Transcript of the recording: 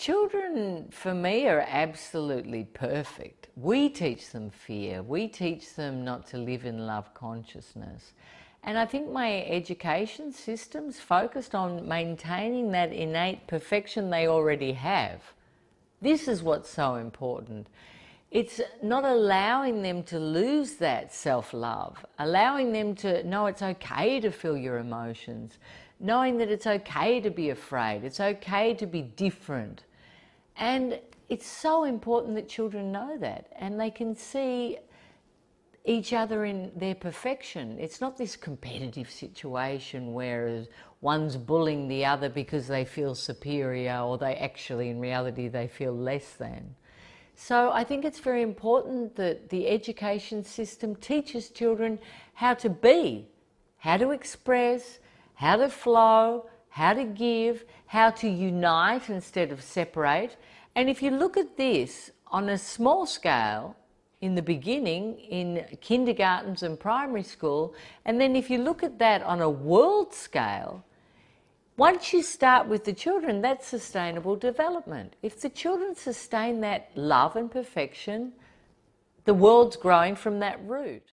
Children, for me, are absolutely perfect. We teach them fear. We teach them not to live in love consciousness. And I think my education system's focused on maintaining that innate perfection they already have. This is what's so important. It's not allowing them to lose that self love, allowing them to know it's okay to feel your emotions, knowing that it's okay to be afraid, it's okay to be different, and it's so important that children know that and they can see each other in their perfection. It's not this competitive situation where one's bullying the other because they feel superior or they actually, in reality, they feel less than. So I think it's very important that the education system teaches children how to be, how to express, how to flow, how to give, how to unite instead of separate. And if you look at this on a small scale, in the beginning, in kindergartens and primary school, and then if you look at that on a world scale, once you start with the children, that's sustainable development. If the children sustain that love and perfection, the world's growing from that root.